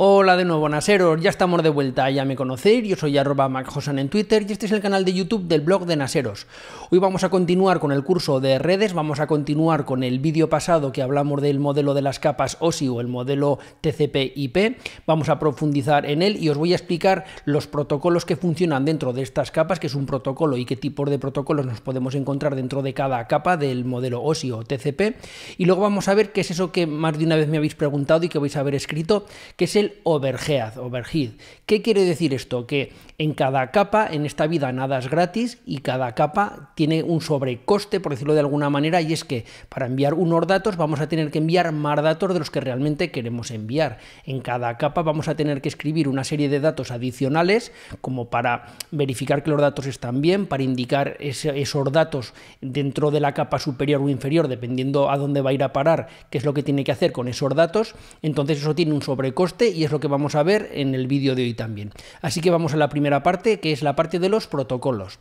Hola de nuevo, Naseros, ya estamos de vuelta, ya me conocéis, yo soy arroba macjosan en Twitter y este es el canal de YouTube del blog de Naseros. Hoy vamos a continuar con el curso de redes, vamos a continuar con el vídeo pasado que hablamos del modelo de las capas OSI o el modelo TCP/IP, vamos a profundizar en él y os voy a explicar los protocolos que funcionan dentro de estas capas, que es un protocolo y qué tipos de protocolos nos podemos encontrar dentro de cada capa del modelo OSI o TCP y luego vamos a ver qué es eso que más de una vez me habéis preguntado y que vais a haber escrito, que es el overhead, overhead. ¿Qué quiere decir esto? Que en cada capa, en esta vida nada es gratis y cada capa tiene un sobrecoste, por decirlo de alguna manera, y es que para enviar unos datos vamos a tener que enviar más datos de los que realmente queremos enviar. En cada capa vamos a tener que escribir una serie de datos adicionales como para verificar que los datos están bien, para indicar esos datos dentro de la capa superior o inferior, dependiendo a dónde va a ir a parar, qué es lo que tiene que hacer con esos datos. Entonces eso tiene un sobrecoste y es lo que vamos a ver en el vídeo de hoy también. Así que vamos a la primera parte, que es la parte de los protocolos.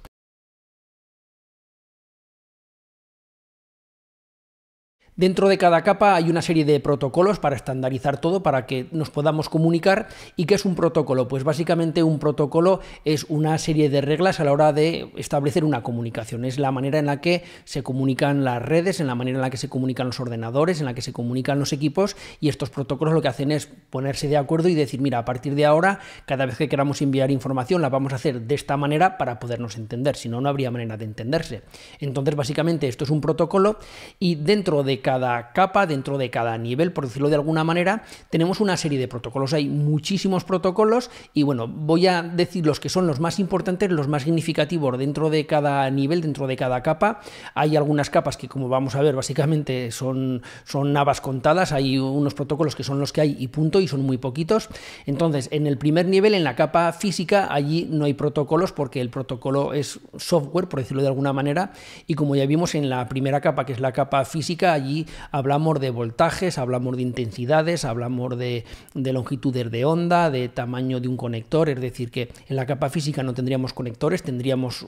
Dentro de cada capa hay una serie de protocolos para estandarizar todo, para que nos podamos comunicar. ¿Y qué es un protocolo? Pues básicamente un protocolo es una serie de reglas a la hora de establecer una comunicación. Es la manera en la que se comunican las redes, en la manera en la que se comunican los ordenadores, en la que se comunican los equipos y estos protocolos lo que hacen es ponerse de acuerdo y decir, mira, a partir de ahora, cada vez que queramos enviar información, la vamos a hacer de esta manera para podernos entender, si no, no habría manera de entenderse. Entonces, básicamente, esto es un protocolo y dentro de cada capa, dentro de cada nivel, por decirlo de alguna manera, tenemos una serie de protocolos. Hay muchísimos protocolos y bueno, voy a decir los que son los más importantes, los más significativos dentro de cada nivel, dentro de cada capa. Hay algunas capas que como vamos a ver básicamente son, son nabas contadas, hay unos protocolos que son los que hay y punto y son muy poquitos. Entonces, en el primer nivel, en la capa física, allí no hay protocolos porque el protocolo es software, por decirlo de alguna manera, y como ya vimos en la primera capa, que es la capa física, allí hablamos de voltajes, hablamos de intensidades, hablamos de, de longitudes de onda, de tamaño de un conector, es decir, que en la capa física no tendríamos conectores, tendríamos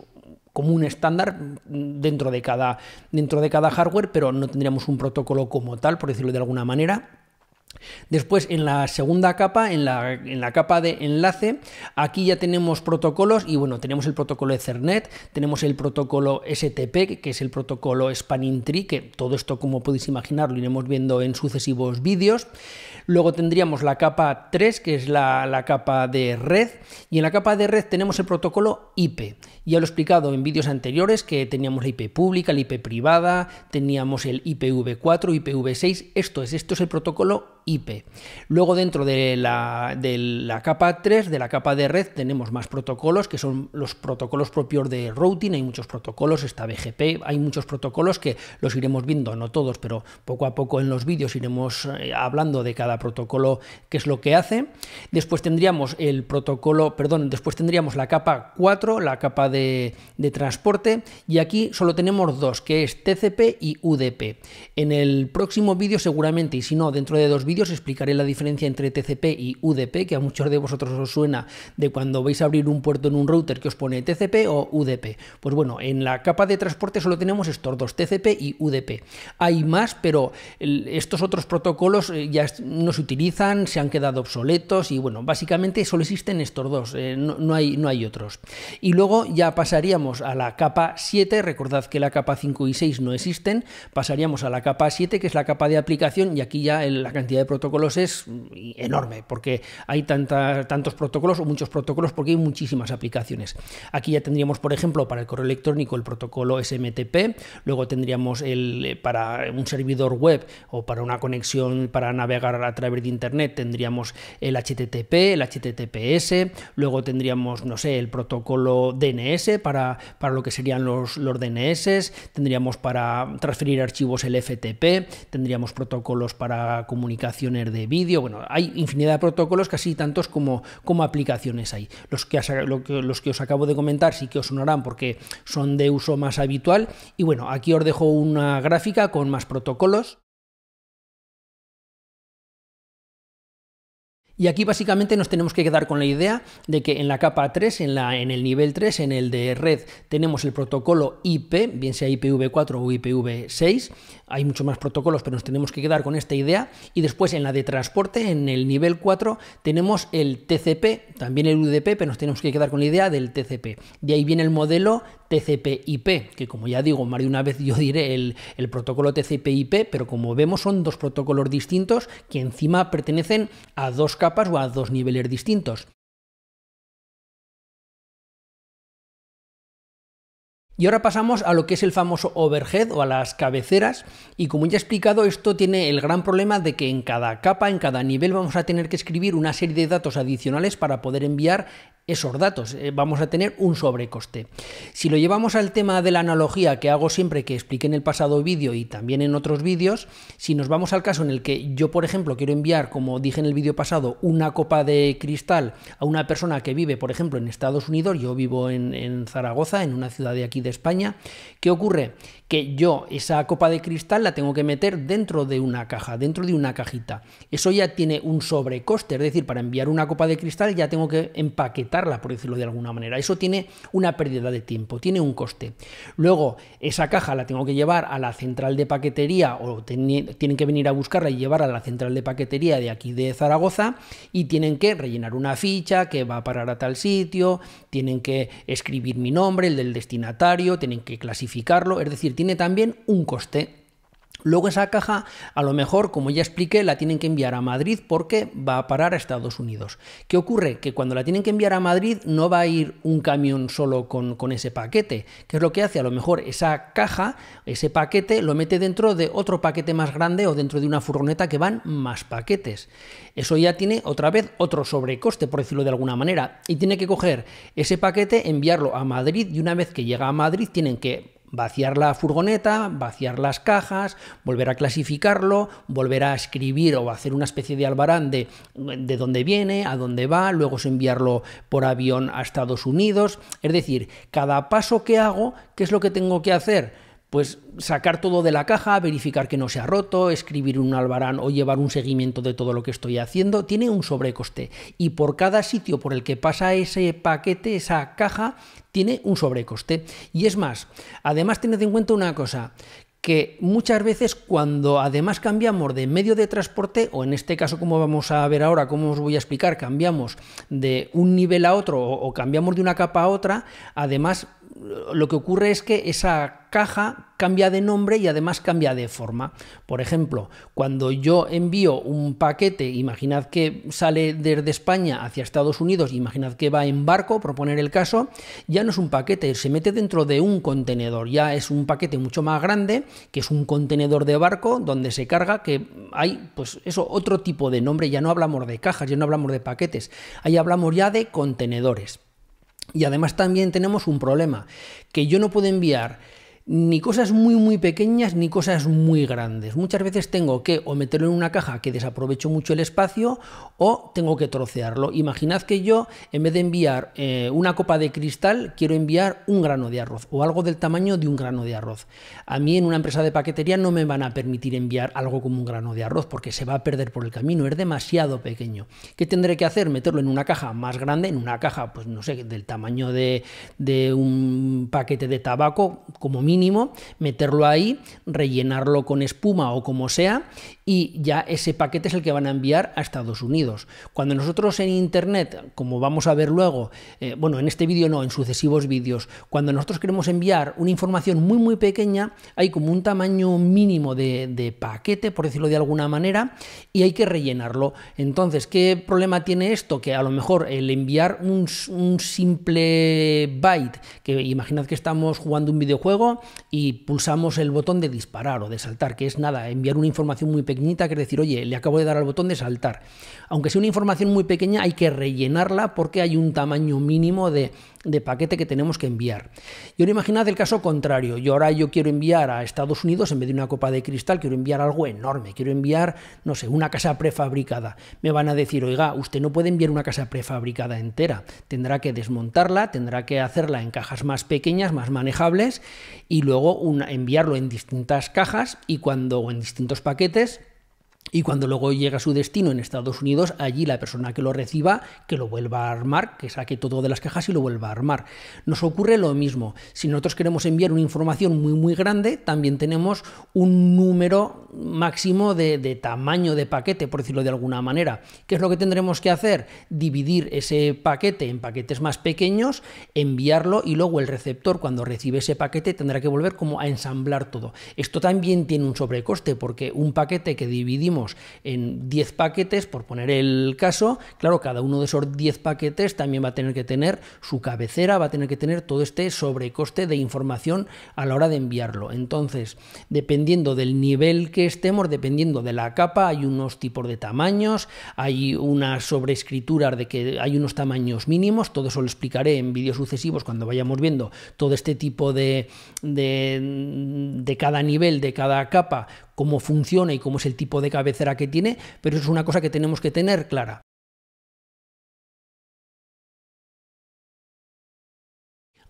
como un estándar dentro de cada, dentro de cada hardware, pero no tendríamos un protocolo como tal, por decirlo de alguna manera. Después, en la segunda capa, en la, capa de enlace, aquí ya tenemos protocolos y bueno, tenemos el protocolo Ethernet, tenemos el protocolo STP, que es el protocolo Spanning Tree, que todo esto, como podéis imaginar, lo iremos viendo en sucesivos vídeos. Luego tendríamos la capa 3, que es la, capa de red, y en la capa de red tenemos el protocolo IP. Ya lo he explicado en vídeos anteriores que teníamos la IP pública, la IP privada, teníamos el IPv4, IPv6, esto es, esto es el protocolo Luego dentro de la, capa 3, de la capa de red, tenemos más protocolos que son los protocolos propios de routing, hay muchos protocolos, está BGP, hay muchos protocolos que los iremos viendo, no todos, pero poco a poco en los vídeos iremos eh, hablando de cada protocolo, qué es lo que hace. Después tendríamos el protocolo, perdón, después tendríamos la capa 4, la capa de, transporte, y aquí solo tenemos dos, que es TCP y UDP. En el próximo vídeo seguramente, y si no, dentro de dos vídeos, os explicaré la diferencia entre TCP y UDP, que a muchos de vosotros os suena de cuando vais a abrir un puerto en un router que os pone TCP o UDP. Pues bueno, en la capa de transporte solo tenemos estos dos, TCP y UDP. Hay más, pero estos otros protocolos eh, ya no se utilizan, se han quedado obsoletos y bueno, básicamente solo existen estos dos, eh, no, hay, no hay otros. Y luego ya pasaríamos a la capa 7, recordad que la capa 5 y 6 no existen, pasaríamos a la capa 7, que es la capa de aplicación y aquí ya la cantidad de protocolos es mm, enorme, porque hay tanta, tantos protocolos o muchos protocolos, porque hay muchísimas aplicaciones. Aquí ya tendríamos, por ejemplo, para el correo electrónico el protocolo SMTP, luego tendríamos el, eh, para un servidor web o para una conexión para navegar a través de Internet, tendríamos el HTTP, el HTTPS, luego tendríamos, no sé, el protocolo DNS para, para lo que serían los, los DNS, tendríamos para transferir archivos el FTP, tendríamos protocolos para comunicar de vídeo, bueno, hay infinidad de protocolos, casi tantos como, como aplicaciones hay. Los que, los que os acabo de comentar sí que os sonarán porque son de uso más habitual. Y bueno, aquí os dejo una gráfica con más protocolos. Y aquí básicamente nos tenemos que quedar con la idea de que en la capa 3, en, la, en el nivel 3, en el de red, tenemos el protocolo IP, bien sea IPv4 o IPv6. Hay muchos más protocolos, pero nos tenemos que quedar con esta idea. Y después en la de transporte, en el nivel 4, tenemos el TCP, también el UDP, pero nos tenemos que quedar con la idea del TCP. De ahí viene el modelo TCP/IP, que como ya digo, Mario, una vez yo diré el, el protocolo TCP/IP, pero como vemos son dos protocolos distintos que encima pertenecen a dos capas o a dos niveles distintos. Y ahora pasamos a lo que es el famoso overhead o a las cabeceras. Y como ya he explicado, esto tiene el gran problema de que en cada capa, en cada nivel, vamos a tener que escribir una serie de datos adicionales para poder enviar esos datos. Eh, vamos a tener un sobrecoste. Si lo llevamos al tema de la analogía que hago siempre que expliqué en el pasado vídeo y también en otros vídeos, si nos vamos al caso en el que yo, por ejemplo, quiero enviar, como dije en el vídeo pasado, una copa de cristal a una persona que vive, por ejemplo, en Estados Unidos, yo vivo en, en Zaragoza, en una ciudad de aquí de España, ¿qué ocurre? Que yo esa copa de cristal la tengo que meter dentro de una caja, dentro de una cajita. Eso ya tiene un sobrecoste, es decir, para enviar una copa de cristal ya tengo que empaquetar por decirlo de alguna manera. Eso tiene una pérdida de tiempo, tiene un coste. Luego, esa caja la tengo que llevar a la central de paquetería o tienen que venir a buscarla y llevarla a la central de paquetería de aquí de Zaragoza y tienen que rellenar una ficha que va a parar a tal sitio, tienen que escribir mi nombre, el del destinatario, tienen que clasificarlo, es decir, tiene también un coste. Luego esa caja, a lo mejor, como ya expliqué, la tienen que enviar a Madrid porque va a parar a Estados Unidos. ¿Qué ocurre? Que cuando la tienen que enviar a Madrid no va a ir un camión solo con, ese paquete. ¿Qué es lo que hace? A lo mejor esa caja, ese paquete, lo mete dentro de otro paquete más grande o dentro de una furgoneta que van más paquetes. Eso ya tiene otra vez otro sobrecoste, por decirlo de alguna manera. Y tiene que coger ese paquete, enviarlo a Madrid y una vez que llega a Madrid tienen que vaciar la furgoneta, vaciar las cajas, volver a clasificarlo, volver a escribir o hacer una especie de albarán de, dónde viene, a dónde va, luego enviarlo por avión a Estados Unidos. Es decir, cada paso que hago, ¿qué es lo que tengo que hacer? pues sacar todo de la caja, verificar que no se ha roto, escribir un albarán o llevar un seguimiento de todo lo que estoy haciendo, tiene un sobrecoste. Y por cada sitio por el que pasa ese paquete, esa caja, tiene un sobrecoste. Y es más, además tened en cuenta una cosa, que muchas veces cuando además cambiamos de medio de transporte, o en este caso como vamos a ver ahora, como os voy a explicar, cambiamos de un nivel a otro o, cambiamos de una capa a otra, además lo que ocurre es que esa caja cambia de nombre y además cambia de forma. Por ejemplo, cuando yo envío un paquete, imaginad que sale desde España hacia Estados Unidos, imaginad que va en barco, por poner el caso, ya no es un paquete, se mete dentro de un contenedor, ya es un paquete mucho más grande, que es un contenedor de barco donde se carga, que hay, pues eso, otro tipo de nombre, ya no hablamos de cajas, ya no hablamos de paquetes, ahí hablamos ya de contenedores. Y además también tenemos un problema, que yo no puedo enviar ni cosas muy muy pequeñas ni cosas muy grandes. Muchas veces tengo que o meterlo en una caja que desaprovecho mucho el espacio o tengo que trocearlo. Imaginad que yo en vez de enviar eh, una copa de cristal quiero enviar un grano de arroz o algo del tamaño de un grano de arroz. A mí en una empresa de paquetería no me van a permitir enviar algo como un grano de arroz porque se va a perder por el camino, es demasiado pequeño. ¿Qué tendré que hacer? Meterlo en una caja más grande, en una caja pues no sé, del tamaño de, de un paquete de tabaco como mínimo meterlo ahí, rellenarlo con espuma o como sea, y ya ese paquete es el que van a enviar a Estados Unidos. Cuando nosotros en Internet, como vamos a ver luego, eh, bueno, en este vídeo no, en sucesivos vídeos, cuando nosotros queremos enviar una información muy muy pequeña, hay como un tamaño mínimo de, paquete, por decirlo de alguna manera, y hay que rellenarlo. Entonces, ¿qué problema tiene esto? Que a lo mejor el enviar un, un simple byte, que imaginad que estamos jugando un videojuego y pulsamos el botón de disparar o de saltar, que es nada, enviar una información muy pequeñita, que es decir, oye, le acabo de dar al botón de saltar. Aunque sea una información muy pequeña, hay que rellenarla porque hay un tamaño mínimo de, de paquete que tenemos que enviar. Y ahora imaginad el caso contrario. Yo ahora yo quiero enviar a Estados Unidos, en vez de una copa de cristal, quiero enviar algo enorme. Quiero enviar, no sé, una casa prefabricada. Me van a decir, oiga, usted no puede enviar una casa prefabricada entera. Tendrá que desmontarla, tendrá que hacerla en cajas más pequeñas, más manejables, y luego enviarlo en distintas cajas y cuando en distintos paquetes y cuando luego llega a su destino en Estados Unidos, allí la persona que lo reciba, que lo vuelva a armar, que saque todo de las cajas y lo vuelva a armar. Nos ocurre lo mismo. Si nosotros queremos enviar una información muy muy grande, también tenemos un número máximo de, de tamaño de paquete, por decirlo de alguna manera. ¿Qué es lo que tendremos que hacer? Dividir ese paquete en paquetes más pequeños, enviarlo y luego el receptor cuando recibe ese paquete tendrá que volver como a ensamblar todo. Esto también tiene un sobrecoste porque un paquete que dividimos en 10 paquetes, por poner el caso, claro, cada uno de esos 10 paquetes también va a tener que tener su cabecera, va a tener que tener todo este sobrecoste de información a la hora de enviarlo. Entonces, dependiendo del nivel que estemos, dependiendo de la capa, hay unos tipos de tamaños, hay unas sobreescritura de que hay unos tamaños mínimos, todo eso lo explicaré en vídeos sucesivos cuando vayamos viendo todo este tipo de, de cada nivel, de cada capa, cómo funciona y cómo es el tipo de cabecera que tiene, pero eso es una cosa que tenemos que tener clara.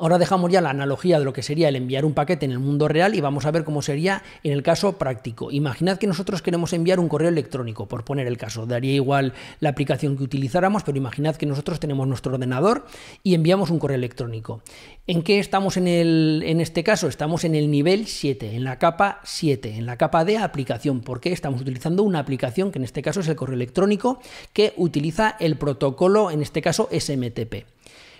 Ahora dejamos ya la analogía de lo que sería el enviar un paquete en el mundo real y vamos a ver cómo sería en el caso práctico. Imaginad que nosotros queremos enviar un correo electrónico, por poner el caso. Daría igual la aplicación que utilizáramos, pero imaginad que nosotros tenemos nuestro ordenador y enviamos un correo electrónico. ¿En qué estamos en, el, en este caso? Estamos en el nivel 7, en la capa 7, en la capa de aplicación, porque estamos utilizando una aplicación que en este caso es el correo electrónico que utiliza el protocolo, en este caso SMTP.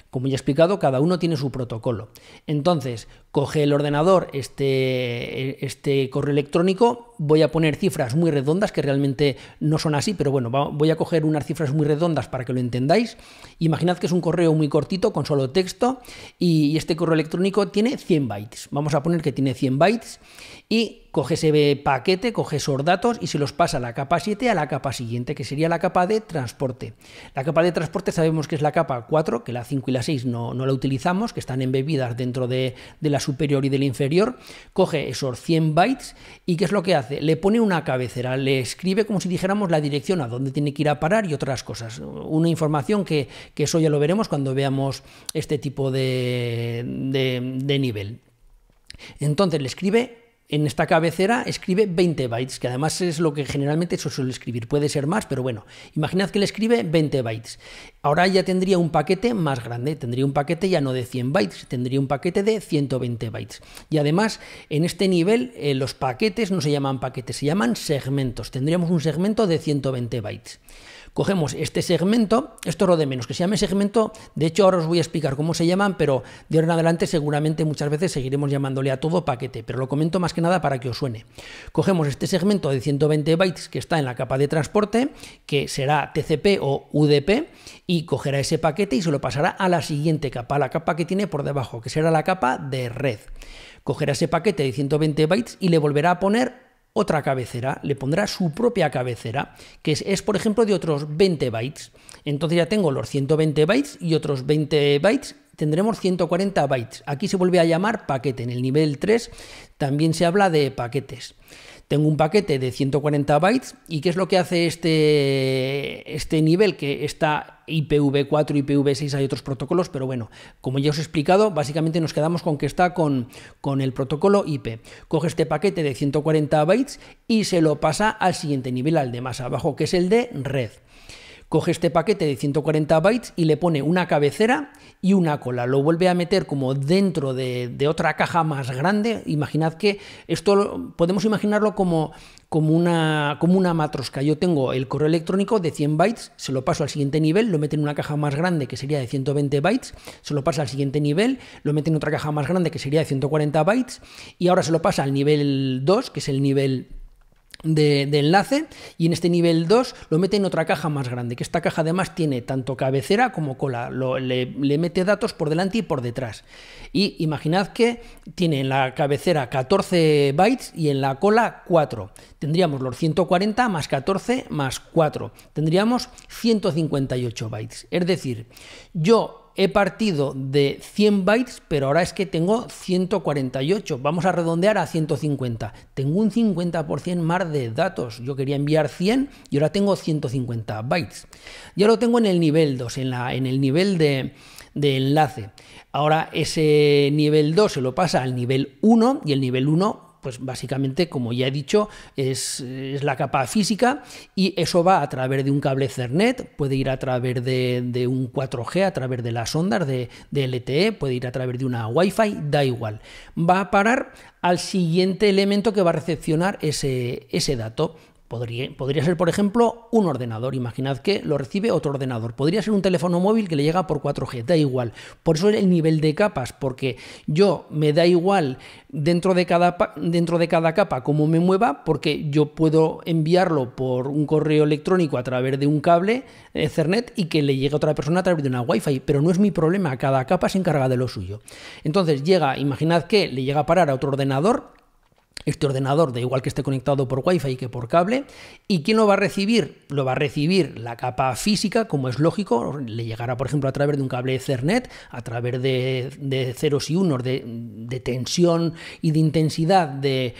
Como ya he explicado, cada uno tiene su protocolo. Entonces, coge el ordenador, este, este correo electrónico, voy a poner cifras muy redondas, que realmente no son así, pero bueno, voy a coger unas cifras muy redondas para que lo entendáis. Imaginad que es un correo muy cortito, con solo texto, y este correo electrónico tiene 100 bytes. Vamos a poner que tiene 100 bytes, y coge ese paquete, coge esos datos y se los pasa a la capa 7 a la capa siguiente, que sería la capa de transporte. La capa de transporte sabemos que es la capa 4, que la 5 y la 6 no, la utilizamos, que están embebidas dentro de la superior y del inferior, coge esos 100 bytes y ¿qué es lo que hace? Le pone una cabecera, le escribe como si dijéramos la dirección a dónde tiene que ir a parar y otras cosas. Una información que, que eso ya lo veremos cuando veamos este tipo de nivel. Entonces le escribe en esta cabecera escribe 20 bytes, que además es lo que generalmente se suele escribir. Puede ser más, pero bueno, imaginad que le escribe 20 bytes. Ahora ya tendría un paquete más grande, tendría un paquete ya no de 100 bytes, tendría un paquete de 120 bytes. Y además, en este nivel, eh, los paquetes no se llaman paquetes, se llaman segmentos. Tendríamos un segmento de 120 bytes. Cogemos este segmento, esto es lo de menos, que se llame segmento, de hecho ahora os voy a explicar cómo se llaman, pero de ahora en adelante seguramente muchas veces seguiremos llamándole a todo paquete, pero lo comento más que nada para que os suene. Cogemos este segmento de 120 bytes que está en la capa de transporte, que será TCP o UDP, y cogerá ese paquete y se lo pasará a la siguiente capa, a la capa que tiene por debajo, que será la capa de red. Cogerá ese paquete de 120 bytes y le volverá a poner otra cabecera, le pondrá su propia cabecera, que es, por ejemplo de otros 20 bytes. Entonces ya tengo los 120 bytes y otros 20 bytes, tendremos 140 bytes. Aquí se vuelve a llamar paquete, en el nivel 3 también se habla de paquetes. Tengo un paquete de 140 bytes y ¿qué es lo que hace este, este nivel que está IPv4, IPv6, hay otros protocolos, pero bueno, como ya os he explicado, básicamente nos quedamos con que está con, con el protocolo IP. Coge este paquete de 140 bytes y se lo pasa al siguiente nivel, al de más abajo, que es el de red coge este paquete de 140 bytes y le pone una cabecera y una cola. Lo vuelve a meter como dentro de, otra caja más grande. Imaginad que esto podemos imaginarlo como, como una, como una matrosca. Yo tengo el correo electrónico de 100 bytes, se lo paso al siguiente nivel, lo mete en una caja más grande que sería de 120 bytes, se lo pasa al siguiente nivel, lo mete en otra caja más grande que sería de 140 bytes y ahora se lo pasa al nivel 2, que es el nivel de, enlace y en este nivel 2 lo mete en otra caja más grande, que esta caja además tiene tanto cabecera como cola, le, le, mete datos por delante y por detrás. Y imaginad que tiene en la cabecera 14 bytes y en la cola 4. Tendríamos los 140 más 14 más 4. Tendríamos 158 bytes. Es decir, yo he partido de 100 bytes, pero ahora es que tengo 148. Vamos a redondear a 150. Tengo un 50% más de datos. Yo quería enviar 100 y ahora tengo 150 bytes. Ya lo tengo en el nivel 2, en, la, en el nivel de enlace. Ahora ese nivel 2 se lo pasa al nivel 1 y el nivel 1 pues básicamente, como ya he dicho, es, la capa física y eso va a través de un cable Ethernet, puede ir a través de, un 4G, a través de las ondas de, LTE, e, puede ir a través de una Wi-Fi, da igual. Va a parar al siguiente elemento que va a recepcionar ese dato. Podría, ser, por ejemplo, un ordenador. Imaginad que lo recibe otro ordenador. Podría ser un teléfono móvil que le llega por 4G. Da igual. Por eso el nivel de capas, porque yo me da igual dentro de cada, dentro de cada capa cómo me mueva, porque yo puedo enviarlo por un correo electrónico a través de un cable Ethernet y que le llegue a otra persona a través de una Wi-Fi. Pero no es mi problema. Cada capa se encarga de lo suyo. Entonces llega, imaginad que le llega a parar a otro ordenador este ordenador, da igual que esté conectado por wifi que por cable. ¿Y quién lo va a recibir? Lo va a recibir la capa física, como es lógico, le llegará, por ejemplo, a través de un cable Ethernet, a través de, ceros y unos, de, tensión y de intensidad de,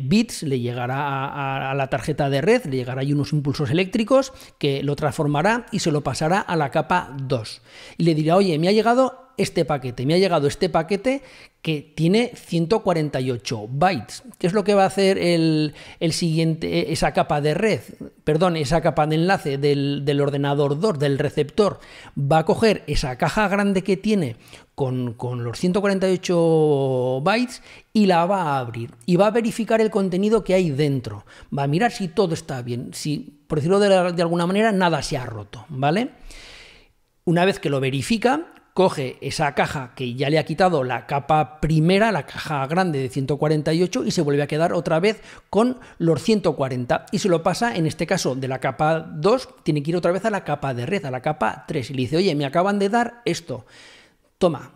bits, le llegará a, la tarjeta de red, le llegará ahí unos impulsos eléctricos que lo transformará y se lo pasará a la capa 2. Y le dirá, oye, me ha llegado este paquete, me ha llegado este paquete que tiene 148 bytes. ¿Qué es lo que va a hacer el, siguiente, e, esa capa de red? Perdón, esa capa de enlace del, ordenador 2, del receptor. Va a coger esa caja grande que tiene con, los 148 bytes y la va a abrir. Y va a verificar el contenido que hay dentro. Va a mirar si todo está bien, si, por decirlo de alguna manera, nada se ha roto, ¿vale? Una vez que lo verifica, coge esa caja que ya le ha quitado la capa primera, la caja grande de 148, y se vuelve a quedar otra vez con los 140. Y se lo pasa, en este caso, de la capa 2, tiene que ir otra vez a la capa de red, a la capa 3. Y le dice, oye, me acaban de dar esto. Toma,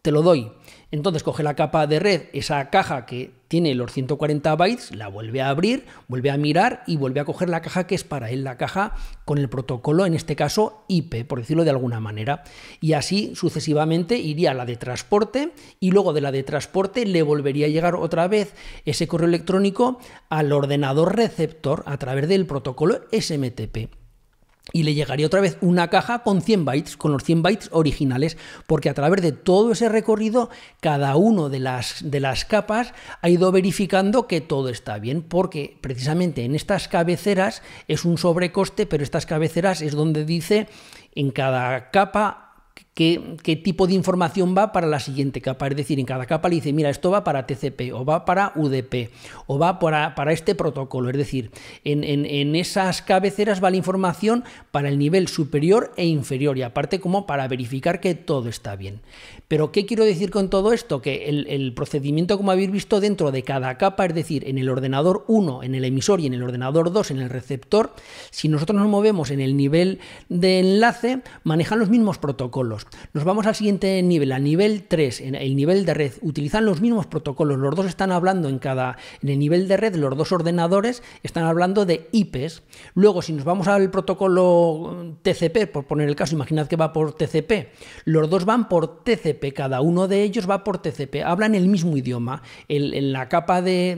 te lo doy. Entonces coge la capa de red, esa caja que tiene los 140 bytes, la vuelve a abrir, vuelve a mirar y vuelve a coger la caja que es para él, la caja con el protocolo, en este caso IP, por decirlo de alguna manera. Y así sucesivamente iría a la de transporte y luego de la de transporte le volvería a llegar otra vez ese correo electrónico al ordenador receptor a través del protocolo SMTP y le llegaría otra vez una caja con 100 bytes, con los 100 bytes originales, porque a través de todo ese recorrido, cada uno de las, de las capas ha ido verificando que todo está bien, porque precisamente en estas cabeceras es un sobrecoste, pero estas cabeceras es donde dice en cada capa qué, tipo de información va para la siguiente capa. Es decir, en cada capa le dice, mira, esto va para TCP o va para UDP o va para, para este protocolo. Es decir, en, esas cabeceras va la información para el nivel superior e inferior y aparte como para verificar que todo está bien. Pero ¿qué quiero decir con todo esto? Que el, el procedimiento, como habéis visto, dentro de cada capa, es decir, en el ordenador 1, en el emisor y en el ordenador 2, en el receptor, si nosotros nos movemos en el nivel de enlace, manejan los mismos protocolos, nos vamos al siguiente nivel, a nivel 3, en el nivel de red. Utilizan los mismos protocolos, los dos están hablando en cada. En el nivel de red, los dos ordenadores están hablando de IPs. Luego, si nos vamos al protocolo mm, TCP, por poner el caso, imaginad que va por TCP, los dos van por TCP, cada uno de ellos va por TCP, hablan el mismo idioma. en la capa de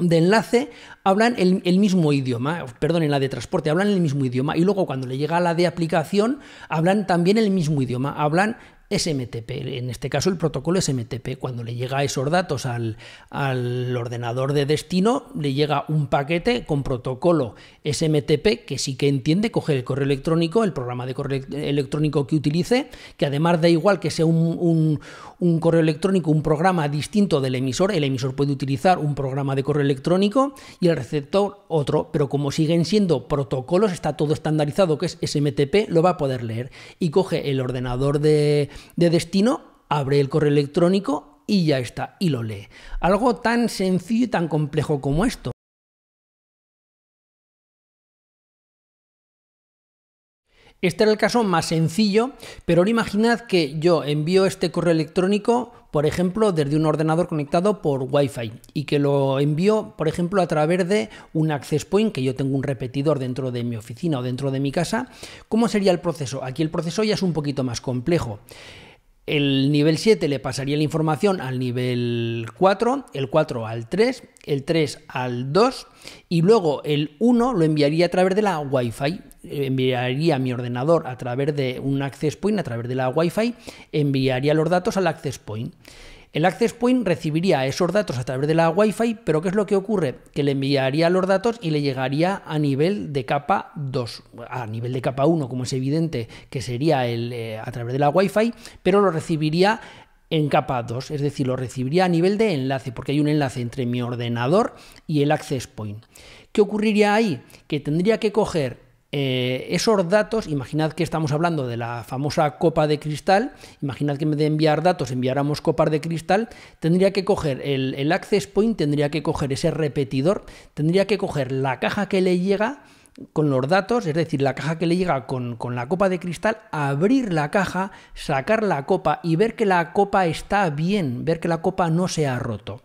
de enlace hablan el, mismo idioma, perdón, en la de transporte hablan el mismo idioma y luego cuando le llega a la de aplicación hablan también el mismo idioma, hablan SMTP, en este caso el protocolo SMTP. Cuando le llega esos datos al, ordenador de destino, le llega un paquete con protocolo SMTP que sí que entiende, coge el correo electrónico, el programa de correo electrónico que utilice, que además da igual que sea un correo electrónico, un programa distinto del emisor, el emisor puede utilizar un programa de correo electrónico y el receptor otro, pero como siguen siendo protocolos, está todo estandarizado que es SMTP, lo va a poder leer y coge el ordenador de, de destino, abre el correo electrónico y ya está, y lo lee. Algo tan sencillo y tan complejo como esto. Este era el caso más sencillo, pero ahora imaginad que yo envío este correo electrónico por ejemplo, desde un ordenador conectado por Wi-Fi y que lo envío, por ejemplo, a través de un access point, que yo tengo un repetidor dentro de mi oficina o dentro de mi casa, ¿cómo sería el proceso? Aquí el proceso ya es un poquito más complejo. El nivel 7 le pasaría la información al nivel 4, el 4 al 3, el 3 al 2 y luego el 1 lo enviaría a través de la Wi-Fi. Enviaría mi ordenador a través de un access point, a través de la Wi-Fi, enviaría los datos al access point. El Access Point recibiría esos datos a través de la Wi-Fi, pero ¿qué es lo que ocurre? Que le enviaría los datos y le llegaría a nivel de capa 2, a nivel de capa 1, como es evidente que sería el, eh, a través de la Wi-Fi, pero lo recibiría en capa 2, es decir, lo recibiría a nivel de enlace, porque hay un enlace entre mi ordenador y el Access Point. ¿Qué ocurriría ahí? Que tendría que coger eh, esos datos, imaginad que estamos hablando de la famosa copa de cristal, imaginad que en vez de enviar datos enviáramos copas de cristal, tendría que coger el, access point, tendría que coger ese repetidor, tendría que coger la caja que le llega con los datos, es decir, la caja que le llega con, la copa de cristal, abrir la caja, sacar la copa y ver que la copa está bien, ver que la copa no se ha roto.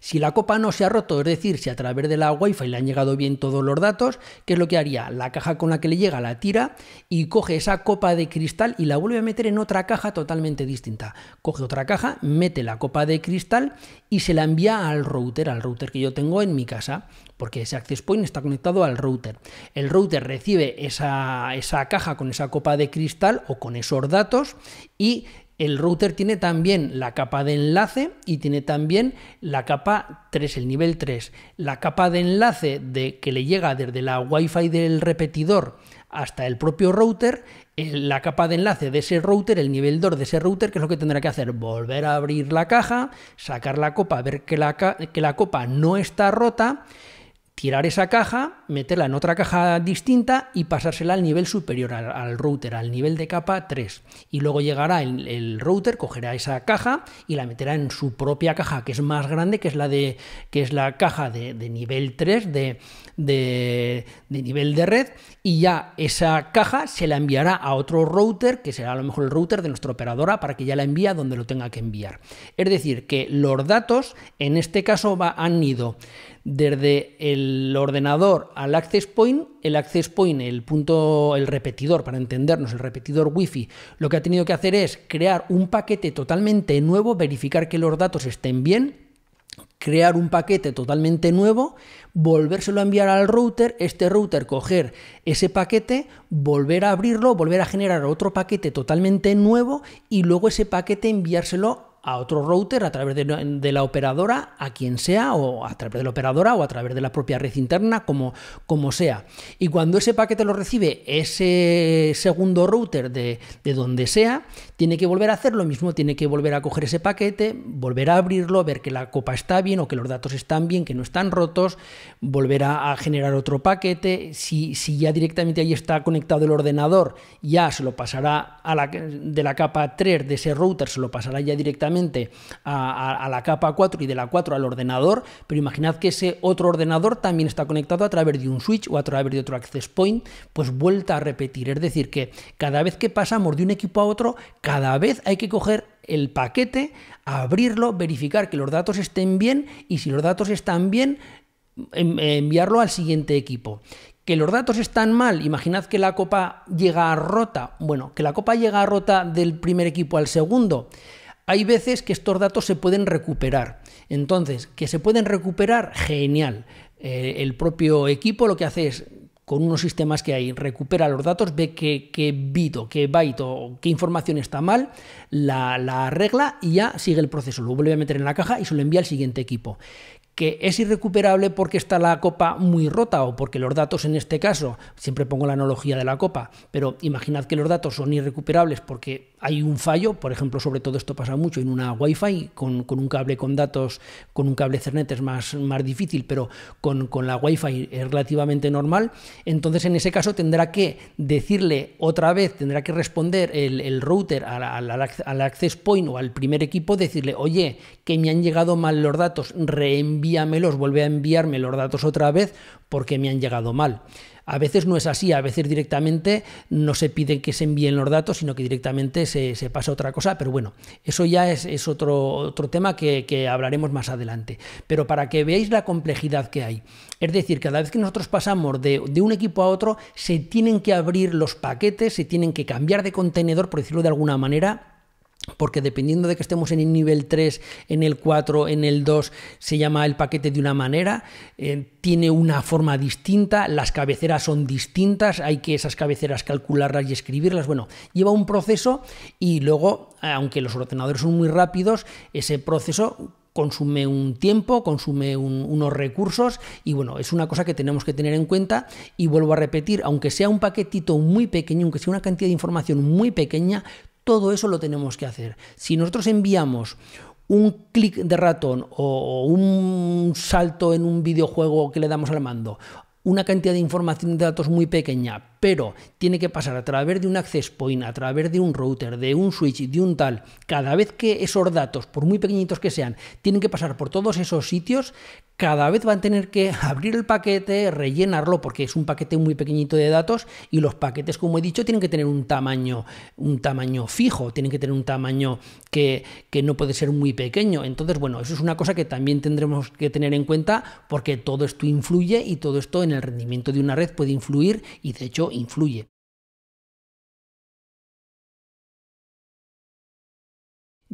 Si la copa no se ha roto, es decir, si a través de la Wi-Fi le han llegado bien todos los datos, ¿qué es lo que haría? La caja con la que le llega la tira y coge esa copa de cristal y la vuelve a meter en otra caja totalmente distinta. Coge otra caja, mete la copa de cristal y se la envía al router, al router que yo tengo en mi casa, porque ese access point está conectado al router. El router recibe esa, esa caja con esa copa de cristal o con esos datos y el router tiene también la capa de enlace y tiene también la capa 3, el nivel 3. La capa de enlace de, que le llega desde la Wi-Fi del repetidor hasta el propio router, eh, la capa de enlace de ese router, el nivel 2 de ese router, que es lo que tendrá que hacer, volver a abrir la caja, sacar la copa, ver que la, que la copa no está rota tirar esa caja, meterla en otra caja distinta y pasársela al nivel superior, al, router, al nivel de capa 3. Y luego llegará el, router, cogerá esa caja y la meterá en su propia caja, que es más grande, que es la de. que es la caja de, nivel 3 de, de, nivel de red. Y ya esa caja se la enviará a otro router, que será a lo mejor el router de nuestra operadora, para que ya la envíe donde lo tenga que enviar. Es decir, que los datos, en este caso, han ido desde el ordenador al access point, el access point, el punto, el repetidor, para entendernos, el repetidor wifi, lo que ha tenido que hacer es crear un paquete totalmente nuevo, verificar que los datos estén bien, crear un paquete totalmente nuevo, volvérselo a enviar al router, este router coger ese paquete, volver a abrirlo, volver a generar otro paquete totalmente nuevo y luego ese paquete enviárselo a otro router a través de, la operadora, a quien sea, o a través de la operadora o a través de la propia red interna, como, como sea. Y cuando ese paquete lo recibe ese segundo router de, donde sea, tiene que volver a hacer lo mismo, tiene que volver a coger ese paquete, volver a abrirlo, ver que la copa está bien o que los datos están bien, que no están rotos, volver a, generar otro paquete. Si, si ya directamente ahí está conectado el ordenador, ya se lo pasará a la, de la capa 3 de ese router, se lo pasará ya directamente a, la capa 4 y de la 4 al ordenador, pero imaginad que ese otro ordenador también está conectado a través de un switch o a través de otro access point, pues vuelta a repetir. Es decir, que cada vez que pasamos de un equipo a otro, cada vez hay que coger el paquete, abrirlo, verificar que los datos estén bien y si los datos están bien, enviarlo al siguiente equipo. Que los datos están mal, imaginad que la copa llega rota, bueno, que la copa llega rota del primer equipo al segundo, hay veces que estos datos se pueden recuperar. Entonces, que se pueden recuperar, genial. Eh, el propio equipo lo que hace es con unos sistemas que hay, recupera los datos, ve qué, qué bit qué byte o qué información está mal, la, la, arregla y ya sigue el proceso. Lo vuelve a meter en la caja y se lo envía al siguiente equipo. Que es irrecuperable porque está la copa muy rota o porque los datos en este caso, siempre pongo la analogía de la copa, pero imaginad que los datos son irrecuperables porque hay un fallo, por ejemplo, sobre todo esto pasa mucho en una wifi con, un cable con datos, con un cable Cernet es más, más difícil, pero con, la Wi-Fi es relativamente normal. Entonces, en ese caso, tendrá que decirle otra vez, tendrá que responder el, router al, al, access point o al primer equipo, decirle, oye, que me han llegado mal los datos, reenvíamelos, vuelve a enviarme los datos otra vez porque me han llegado mal. A veces no es así, a veces directamente no se pide que se envíen los datos, sino que directamente se, pasa otra cosa, pero bueno, eso ya es, otro, otro tema que, hablaremos más adelante. Pero para que veáis la complejidad que hay, es decir, cada vez que nosotros pasamos de, de, un equipo a otro, se tienen que abrir los paquetes, se tienen que cambiar de contenedor, por decirlo de alguna manera, porque dependiendo de que estemos en el nivel 3, en el 4, en el 2, se llama el paquete de una manera, eh, tiene una forma distinta, las cabeceras son distintas, hay que esas cabeceras calcularlas y escribirlas, bueno, lleva un proceso y luego, aunque los ordenadores son muy rápidos, ese proceso consume un tiempo, consume unos recursos y bueno, es una cosa que tenemos que tener en cuenta y vuelvo a repetir, aunque sea un paquetito muy pequeño, aunque sea una cantidad de información muy pequeña, todo eso lo tenemos que hacer. Si nosotros enviamos un clic de ratón o un salto en un videojuego que le damos al mando, una cantidad de información de datos muy pequeña, pero tiene que pasar a través de un access point, a través de un router, de un switch, de un tal. Cada vez que esos datos, por muy pequeñitos que sean, tienen que pasar por todos esos sitios, cada vez van a tener que abrir el paquete, rellenarlo, porque es un paquete muy pequeñito de datos y los paquetes, como he dicho, tienen que tener un tamaño, un tamaño fijo, tienen que tener un tamaño que, que no puede ser muy pequeño. Entonces, bueno, eso es una cosa que también tendremos que tener en cuenta porque todo esto influye y todo esto en el rendimiento de una red puede influir y de hecho influye.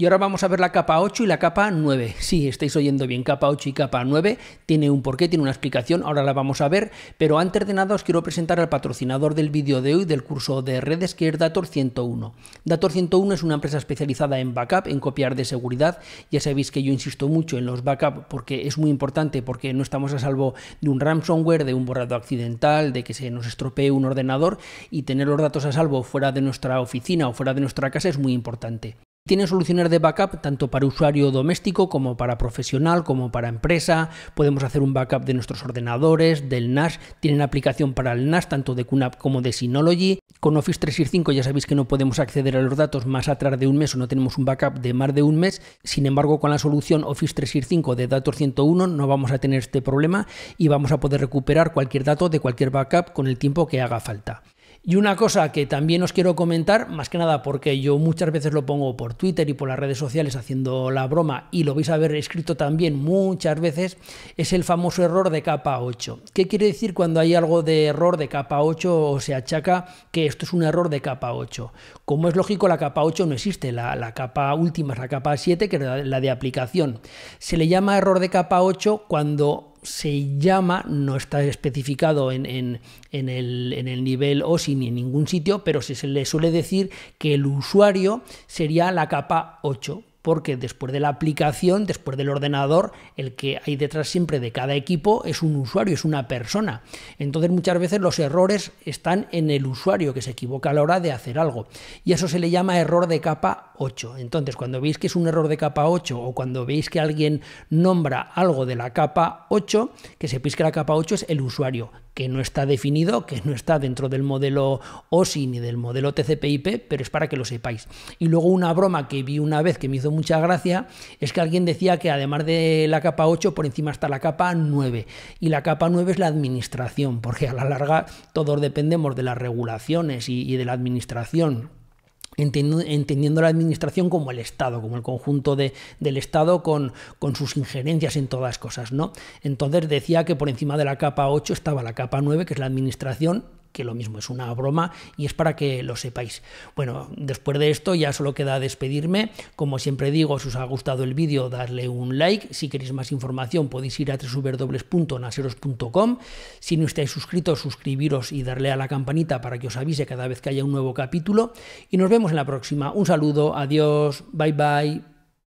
Y ahora vamos a ver la capa 8 y la capa 9. Sí, estáis oyendo bien, capa 8 y capa 9 tiene un porqué, tiene una explicación, ahora la vamos a ver, pero antes de nada os quiero presentar al patrocinador del vídeo de hoy del curso de redes que es Dator 101. Dator 101 es una empresa especializada en backup, en copiar de seguridad. Ya sabéis que yo insisto mucho en los backup porque es muy importante porque no estamos a salvo de un ransomware, de un borrado accidental, de que se nos estropee un ordenador y tener los datos a salvo fuera de nuestra oficina o fuera de nuestra casa es muy importante. Tienen soluciones de backup tanto para usuario doméstico como para profesional, como para empresa. Podemos hacer un backup de nuestros ordenadores, del NAS. Tienen aplicación para el NAS, tanto de QNAP como de Synology. Con Office 365 ya sabéis que no podemos acceder a los datos más atrás de un mes o no tenemos un backup de más de un mes. Sin embargo, con la solución Office 365 de Datos 101 no vamos a tener este problema y vamos a poder recuperar cualquier dato de cualquier backup con el tiempo que haga falta. Y una cosa que también os quiero comentar, más que nada porque yo muchas veces lo pongo por Twitter y por las redes sociales haciendo la broma y lo vais a ver escrito también muchas veces, es el famoso error de capa 8. ¿Qué quiere decir cuando hay algo de error de capa 8 o se achaca que esto es un error de capa 8? Como es lógico, la capa 8 no existe, la, capa última es la capa 7, que es la de aplicación. Se le llama error de capa 8 cuando se llama, no está especificado en, el, el, nivel OSI ni en ningún sitio, pero se le suele decir que el usuario sería la capa 8, porque después de la aplicación, después del ordenador, el que hay detrás siempre de cada equipo es un usuario, es una persona. Entonces muchas veces los errores están en el usuario que se equivoca a la hora de hacer algo. Y eso se le llama error de capa 8. Entonces cuando veis que es un error de capa 8 o cuando veis que alguien nombra algo de la capa 8, que se que la capa 8 es el usuario que no está definido, que no está dentro del modelo OSI ni del modelo TCP/IP, pero es para que lo sepáis. Y luego una broma que vi una vez que me hizo mucha gracia es que alguien decía que además de la capa 8 por encima está la capa 9 y la capa 9 es la administración, porque a la larga todos dependemos de las regulaciones y, y de la administración Entendiendo, la administración como el Estado, como el conjunto de, del Estado con, con, sus injerencias en todas cosas. ¿no? Entonces decía que por encima de la capa 8 estaba la capa 9, que es la administración, que lo mismo es una broma y es para que lo sepáis. Bueno, después de esto ya solo queda despedirme. Como siempre digo, si os ha gustado el vídeo, darle un like. Si queréis más información, podéis ir a www.naseros.com. Si no estáis suscritos, suscribiros y darle a la campanita para que os avise cada vez que haya un nuevo capítulo. Y nos vemos en la próxima. Un saludo, adiós, bye bye.